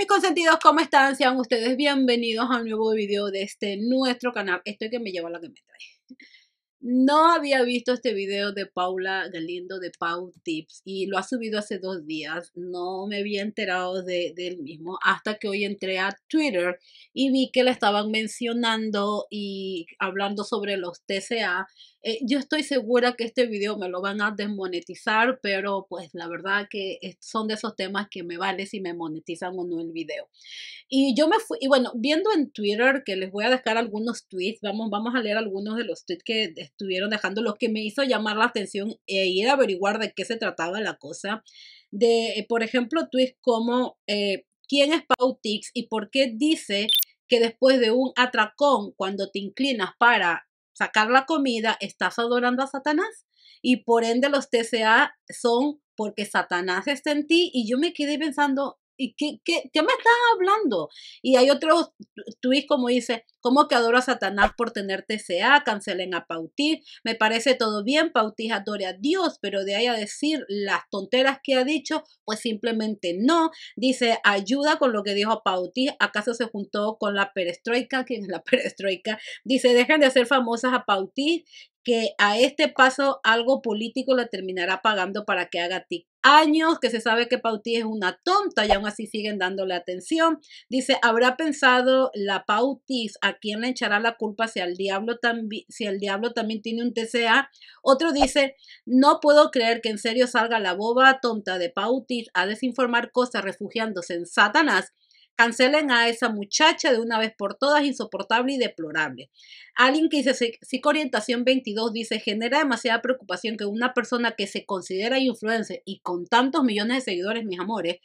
mis consentidos, ¿cómo están? Sean ustedes bienvenidos a un nuevo video de este nuestro canal. Esto es que me lleva lo que me trae. No había visto este video de Paula Galindo de Pau Tips y lo ha subido hace dos días. No me había enterado de, del mismo hasta que hoy entré a Twitter y vi que le estaban mencionando y hablando sobre los TCA eh, yo estoy segura que este video me lo van a desmonetizar, pero pues la verdad que son de esos temas que me vale si me monetizan o no el video. Y yo me fui, y bueno, viendo en Twitter que les voy a dejar algunos tweets, vamos, vamos a leer algunos de los tweets que estuvieron dejando, los que me hizo llamar la atención e ir a averiguar de qué se trataba la cosa. De, eh, por ejemplo, tweets como eh, ¿quién es Pautix y por qué dice que después de un atracón, cuando te inclinas para sacar la comida, estás adorando a Satanás y por ende los TCA son porque Satanás está en ti y yo me quedé pensando, ¿Y qué, me estás hablando? Y hay otros tweets como dice, ¿cómo que adoro a Satanás por tener TCA? Cancelen a Pautí. Me parece todo bien, Pauti adore a Dios, pero de ahí a decir las tonteras que ha dicho, pues simplemente no. Dice, ayuda con lo que dijo Pautí. ¿Acaso se juntó con la perestroika? ¿Quién es la perestroika? Dice, dejen de hacer famosas a Pauti que a este paso algo político lo terminará pagando para que haga TikTok años que se sabe que Pauti es una tonta y aún así siguen dándole atención. Dice, ¿habrá pensado la Pautis a quién le echará la culpa si, si el diablo también tiene un TCA? Otro dice, no puedo creer que en serio salga la boba tonta de Pautis a desinformar cosas refugiándose en Satanás Cancelen a esa muchacha de una vez por todas, insoportable y deplorable. Alguien que dice Psicoorientación 22 dice, genera demasiada preocupación que una persona que se considera influencer y con tantos millones de seguidores, mis amores,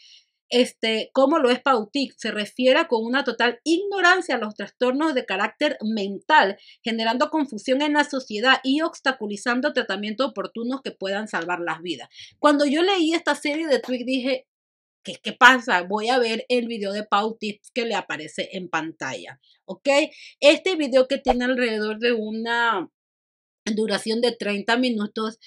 este, como lo es Pautic, se refiera con una total ignorancia a los trastornos de carácter mental, generando confusión en la sociedad y obstaculizando tratamientos oportunos que puedan salvar las vidas. Cuando yo leí esta serie de tweets dije, ¿Qué, pasa? Voy a ver el video de Pautis que le aparece en pantalla. ¿Ok? Este video que tiene alrededor de una duración de 30 minutos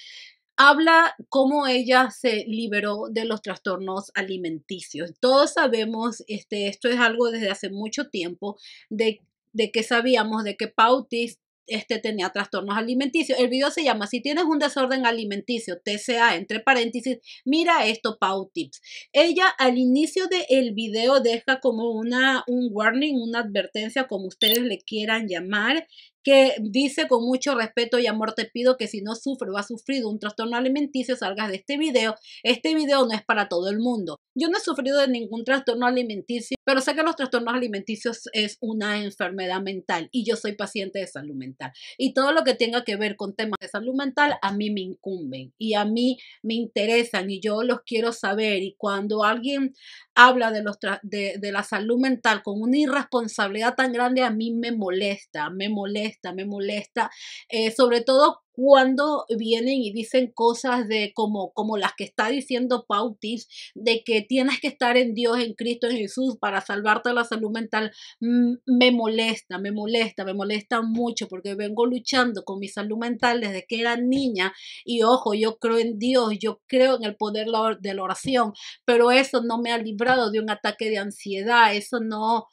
habla cómo ella se liberó de los trastornos alimenticios. Todos sabemos, este, esto es algo desde hace mucho tiempo, de de que sabíamos de que Pautis este, tenía trastornos alimenticios. El video se llama Si tienes un desorden alimenticio, TCA, entre paréntesis, mira esto, Pau Tips. Ella al inicio del video deja como una, un warning, una advertencia, como ustedes le quieran llamar, que dice con mucho respeto y amor te pido que si no sufro o has sufrido un trastorno alimenticio salgas de este video. Este video no es para todo el mundo. Yo no he sufrido de ningún trastorno alimenticio, pero sé que los trastornos alimenticios es una enfermedad mental y yo soy paciente de salud mental. Y todo lo que tenga que ver con temas de salud mental a mí me incumben y a mí me interesan y yo los quiero saber. Y cuando alguien habla de, los de, de la salud mental con una irresponsabilidad tan grande, a mí me molesta, me molesta me molesta, eh, sobre todo cuando vienen y dicen cosas de como, como las que está diciendo Pautis, de que tienes que estar en Dios, en Cristo, en Jesús para salvarte la salud mental, mm, me molesta, me molesta, me molesta mucho porque vengo luchando con mi salud mental desde que era niña y ojo, yo creo en Dios, yo creo en el poder de la oración, pero eso no me ha librado de un ataque de ansiedad, eso no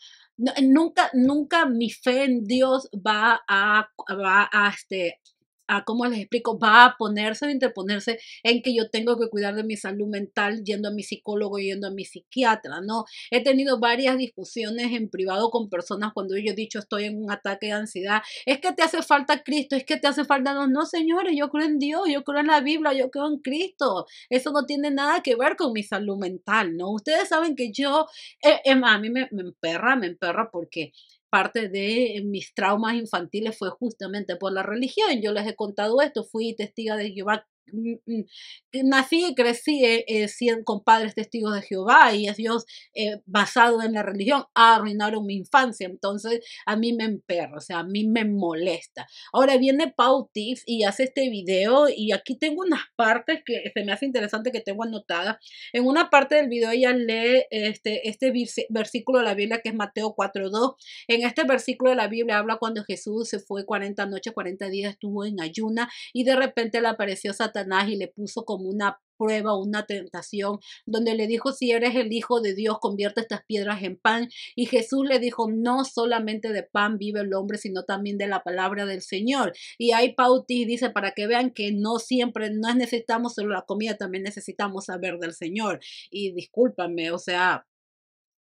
nunca, nunca mi fe en Dios va a, va a, este, cómo les explico, va a ponerse o interponerse en que yo tengo que cuidar de mi salud mental yendo a mi psicólogo, yendo a mi psiquiatra, ¿no? He tenido varias discusiones en privado con personas cuando yo he dicho estoy en un ataque de ansiedad, es que te hace falta Cristo, es que te hace falta, no, no señores, yo creo en Dios, yo creo en la Biblia, yo creo en Cristo, eso no tiene nada que ver con mi salud mental, ¿no? Ustedes saben que yo, eh, a mí me, me emperra, me emperra porque parte de eh, mis traumas infantiles fue justamente por la religión. Yo les he contado esto, fui testiga de Jehová Mm, mm. Eh, nací y crecí eh, eh, con padres testigos de Jehová y es Dios basado en la religión arruinaron mi infancia, entonces a mí me emperro, o sea, a mí me molesta. Ahora viene Pau Tiff y hace este video y aquí tengo unas partes que se me hace interesante que tengo anotadas. En una parte del video ella lee este, este versículo de la Biblia que es Mateo 4.2. En este versículo de la Biblia habla cuando Jesús se fue 40 noches, 40 días, estuvo en ayuna y de repente le apareció Satanás y le puso como una prueba, una tentación, donde le dijo, si eres el Hijo de Dios, convierte estas piedras en pan. Y Jesús le dijo, no solamente de pan vive el hombre, sino también de la palabra del Señor. Y ahí Pautis dice, para que vean que no siempre, no necesitamos solo la comida, también necesitamos saber del Señor. Y discúlpame, o sea,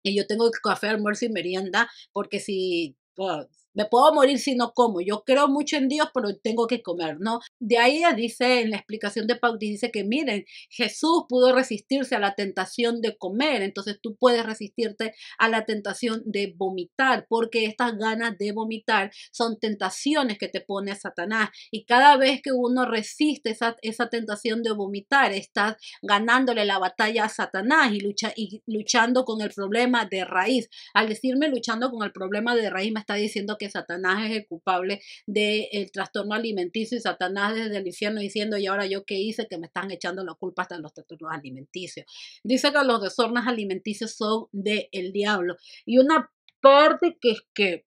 yo tengo café, almuerzo y merienda, porque si... Pues, me puedo morir si no como. Yo creo mucho en Dios, pero tengo que comer, ¿no? De ahí dice en la explicación de Pauli, dice que miren, Jesús pudo resistirse a la tentación de comer, entonces tú puedes resistirte a la tentación de vomitar, porque estas ganas de vomitar son tentaciones que te pone Satanás. Y cada vez que uno resiste esa, esa tentación de vomitar, estás ganándole la batalla a Satanás y, lucha, y luchando con el problema de raíz. Al decirme luchando con el problema de raíz, me está diciendo que Satanás es el culpable del trastorno alimenticio y Satanás desde el infierno diciendo, y ahora yo qué hice, que me están echando la culpa hasta los trastornos alimenticios. Dice que los desornos alimenticios son del diablo. Y una parte que es que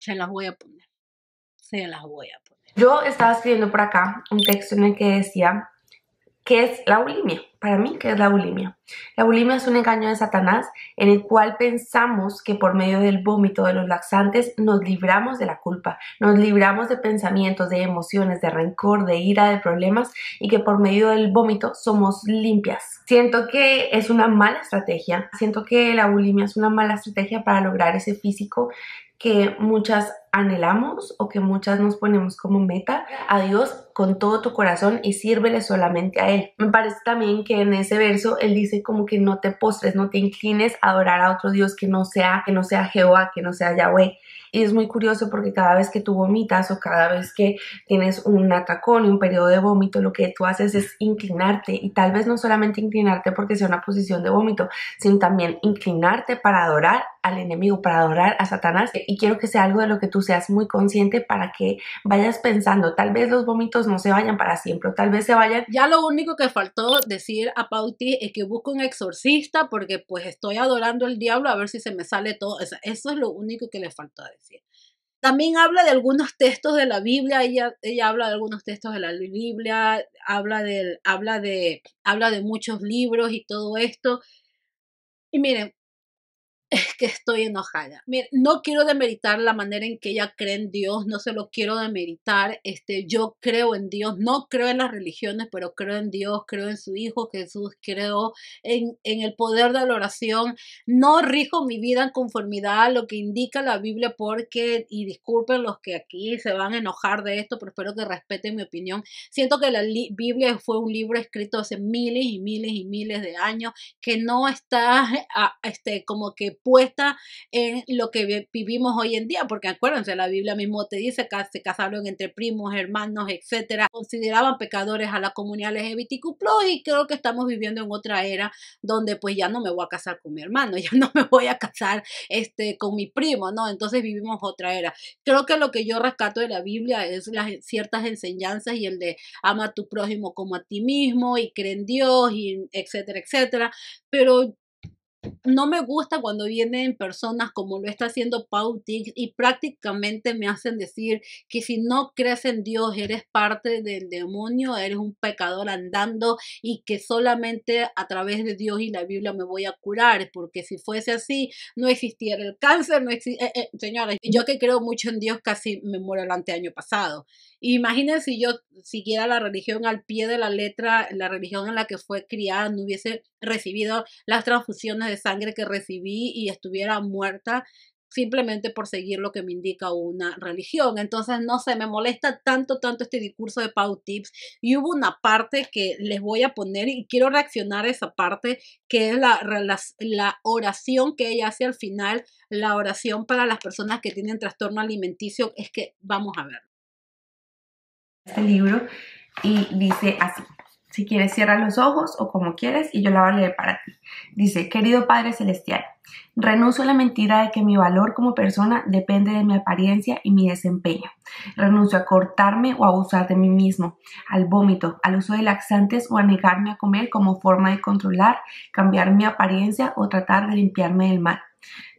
se las voy a poner, se las voy a poner. Yo estaba escribiendo por acá un texto en el que decía, que es la bulimia? para mí, que es la bulimia. La bulimia es un engaño de Satanás en el cual pensamos que por medio del vómito de los laxantes nos libramos de la culpa, nos libramos de pensamientos, de emociones, de rencor, de ira, de problemas y que por medio del vómito somos limpias. Siento que es una mala estrategia, siento que la bulimia es una mala estrategia para lograr ese físico que muchas anhelamos o que muchas nos ponemos como meta a Dios con todo tu corazón y sírvele solamente a Él. Me parece también que en ese verso Él dice como que no te postres, no te inclines a adorar a otro Dios que no sea, que no sea Jehová, que no sea Yahweh. Y es muy curioso porque cada vez que tú vomitas o cada vez que tienes un atacón y un periodo de vómito, lo que tú haces es inclinarte y tal vez no solamente inclinarte porque sea una posición de vómito, sino también inclinarte para adorar al enemigo, para adorar a Satanás. Y quiero que sea algo de lo que tú seas muy consciente para que vayas pensando, tal vez los vómitos no se vayan para siempre, tal vez se vayan. Ya lo único que faltó decir a Pauti es que busco un exorcista porque pues estoy adorando al diablo a ver si se me sale todo. eso es lo único que le faltó decir. También habla de algunos textos de la Biblia, ella, ella habla de algunos textos de la Biblia, habla, del, habla, de, habla de muchos libros y todo esto. Y miren, es que estoy enojada. no quiero demeritar la manera en que ella cree en Dios, no se lo quiero demeritar. Este, yo creo en Dios, no creo en las religiones, pero creo en Dios, creo en su Hijo Jesús, creo en, en el poder de la oración. No rijo mi vida en conformidad a lo que indica la Biblia porque, y disculpen los que aquí se van a enojar de esto, pero espero que respeten mi opinión. Siento que la Biblia fue un libro escrito hace miles y miles y miles de años que no está ah, este, como que puesta en lo que vivimos hoy en día, porque acuérdense, la Biblia mismo te dice que se casaron entre primos, hermanos, etcétera, consideraban pecadores a la comunidad LGBTQ+, y creo que estamos viviendo en otra era donde pues ya no me voy a casar con mi hermano, ya no me voy a casar este, con mi primo, ¿no? Entonces vivimos otra era. Creo que lo que yo rescato de la Biblia es las ciertas enseñanzas y el de ama a tu prójimo como a ti mismo y cree en Dios y etcétera, etcétera, pero no me gusta cuando vienen personas como lo está haciendo Pautix y prácticamente me hacen decir que si no crees en Dios eres parte del demonio, eres un pecador andando y que solamente a través de Dios y la Biblia me voy a curar, porque si fuese así no existiera el cáncer, no existe, eh, eh, yo que creo mucho en Dios casi me muero el anteaño pasado. Imagínense si yo siguiera la religión al pie de la letra, la religión en la que fue criada, no hubiese recibido las transfusiones de sangre que recibí y estuviera muerta simplemente por seguir lo que me indica una religión. Entonces, no se me molesta tanto, tanto este discurso de Pau Tips. Y hubo una parte que les voy a poner y quiero reaccionar a esa parte, que es la, la oración que ella hace al final, la oración para las personas que tienen trastorno alimenticio. Es que vamos a ver. Este libro y dice así. Si quieres, cierra los ojos o como quieres y yo la voy a leer para ti. Dice, querido Padre Celestial, renuncio a la mentira de que mi valor como persona depende de mi apariencia y mi desempeño. Renuncio a cortarme o a abusar de mí mismo, al vómito, al uso de laxantes o a negarme a comer como forma de controlar, cambiar mi apariencia o tratar de limpiarme del mal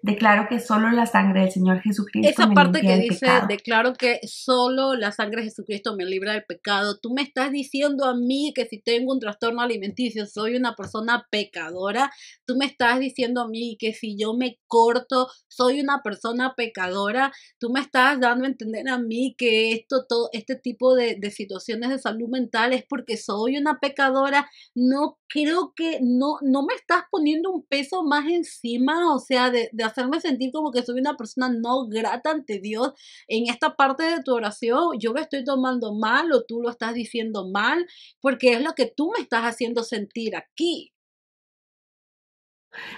declaro que solo la sangre del Señor Jesucristo Esa parte que dice, declaro que solo la sangre de Jesucristo me libra del pecado. Tú me estás diciendo a mí que si tengo un trastorno alimenticio soy una persona pecadora. Tú me estás diciendo a mí que si yo me corto soy una persona pecadora. Tú me estás dando a entender a mí que esto, todo este tipo de, de situaciones de salud mental es porque soy una pecadora. No creo que no, no me estás poniendo un peso más encima, o sea, de hacerme sentir como que soy una persona no grata ante Dios, en esta parte de tu oración yo me estoy tomando mal o tú lo estás diciendo mal, porque es lo que tú me estás haciendo sentir aquí.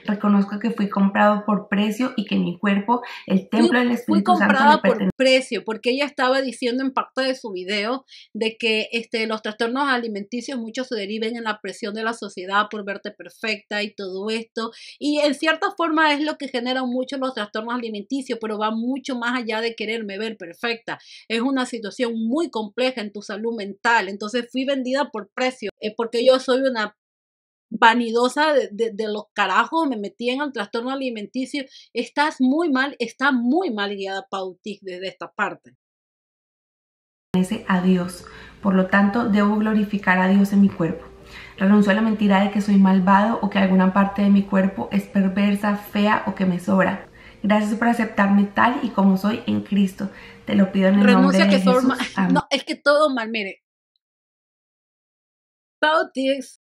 Reconozco que fui comprado por precio y que mi cuerpo, el templo del Espíritu fui comprada por precio, porque ella estaba diciendo en parte de su video de que este, los trastornos alimenticios muchos se deriven en la presión de la sociedad por verte perfecta y todo esto. Y en cierta forma es lo que genera mucho los trastornos alimenticios, pero va mucho más allá de quererme ver perfecta. Es una situación muy compleja en tu salud mental. Entonces fui vendida por precio, eh, porque yo soy una vanidosa de, los carajos, me metí en el trastorno alimenticio. Estás muy mal, está muy mal guiada Pautic desde esta parte. renuncia a Dios, por lo tanto debo glorificar a Dios en mi cuerpo. Renuncio a la mentira de que soy malvado o que alguna parte de mi cuerpo es perversa, fea o que me sobra. Gracias por aceptarme tal y como soy en Cristo. Te lo pido en el Renuncia nombre que de Jesús. Mal. No, es que todo mal, mire. Pautis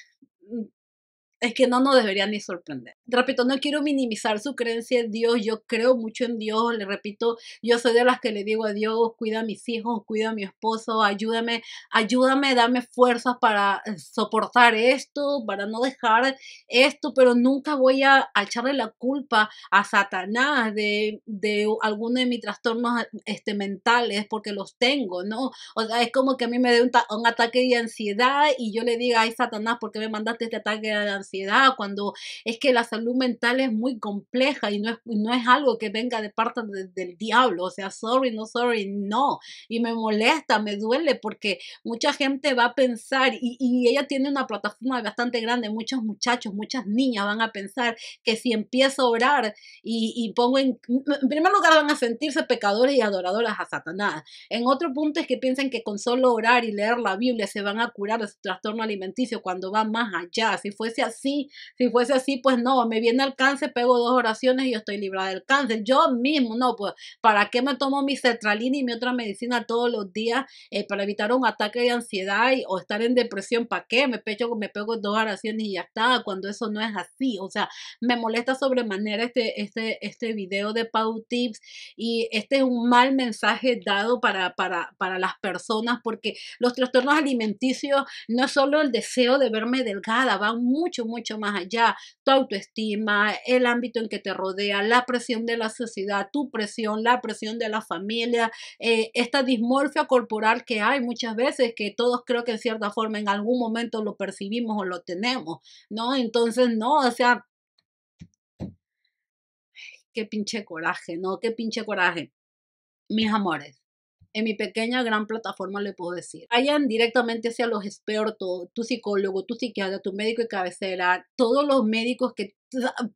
es que no nos deberían ni sorprender. Repito, no quiero minimizar su creencia en Dios, yo creo mucho en Dios, le repito, yo soy de las que le digo a Dios, cuida a mis hijos, cuida a mi esposo, ayúdame, ayúdame, dame fuerzas para eh, soportar esto, para no dejar esto, pero nunca voy a, echarle la culpa a Satanás de, alguno de mis trastornos este, mentales, porque los tengo, ¿no? O sea, es como que a mí me da un, ataque de ansiedad y yo le digo, ay Satanás, ¿por qué me mandaste este ataque de ansiedad? cuando es que la salud mental es muy compleja y no es, no es algo que venga de parte del diablo, o sea, sorry, no sorry, no. Y me molesta, me duele porque mucha gente va a pensar y, ella tiene una plataforma bastante grande, muchos muchachos, muchas niñas van a pensar que si empiezo a orar y, pongo en, primer lugar van a sentirse pecadores y adoradoras a Satanás. En otro punto es que piensen que con solo orar y leer la Biblia se van a curar de su trastorno alimenticio cuando va más allá. Si fuese así, si fuese así, pues no, me viene el cáncer, pego dos oraciones y yo estoy librada del cáncer. Yo mismo, no, pues, ¿para qué me tomo mi cetralina y mi otra medicina todos los días eh, para evitar un ataque de ansiedad o estar en depresión? ¿Para qué? Me, pecho, me pego dos oraciones y ya está, cuando eso no es así. O sea, me molesta sobremanera este, este, este video de Pau Tips y este es un mal mensaje dado para, para las personas porque los trastornos alimenticios no es solo el deseo de verme delgada, van mucho, mucho más allá, tu autoestima, el ámbito en que te rodea, la presión de la sociedad, tu presión, la presión de la familia, eh, esta dismorfia corporal que hay muchas veces, que todos creo que en cierta forma en algún momento lo percibimos o lo tenemos, ¿no? Entonces, no, o sea, qué pinche coraje, ¿no? Qué pinche coraje. Mis amores, en mi pequeña gran plataforma le puedo decir. Vayan directamente hacia los expertos, tu psicólogo, tu psiquiatra, tu médico de cabecera, todos los médicos que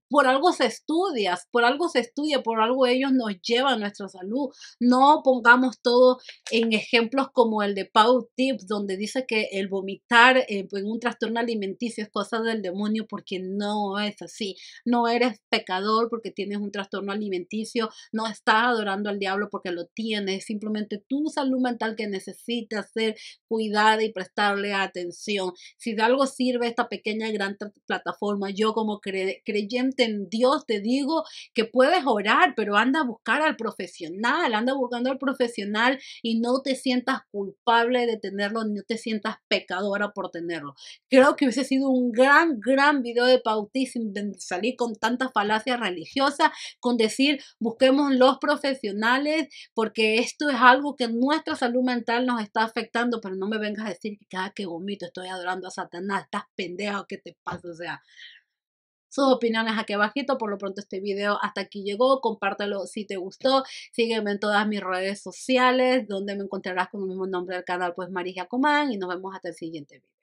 por algo se estudia, por algo se estudia, por algo ellos nos llevan a nuestra salud. No pongamos todo en ejemplos como el de Pau Tips, donde dice que el vomitar eh, pues, en un trastorno alimenticio es cosa del demonio, porque no es así. No eres pecador porque tienes un trastorno alimenticio, no estás adorando al diablo porque lo tienes, simplemente tu salud mental que necesita ser cuidada y prestarle atención. Si de algo sirve esta pequeña y gran plataforma, yo como que creyente en Dios, te digo que puedes orar, pero anda a buscar al profesional, anda buscando al profesional y no te sientas culpable de tenerlo, no te sientas pecadora por tenerlo. Creo que hubiese sido un gran, gran video de pautismo, salir con tantas falacias religiosas, con decir, busquemos los profesionales, porque esto es algo que nuestra salud mental nos está afectando, pero no me vengas a decir que cada que vomito estoy adorando a Satanás, estás pendejo, ¿qué te pasa? O sea, sus opiniones aquí abajito. Por lo pronto este video hasta aquí llegó. Compártelo si te gustó. Sígueme en todas mis redes sociales donde me encontrarás con el mismo nombre del canal, pues María Comán. Y nos vemos hasta el siguiente video.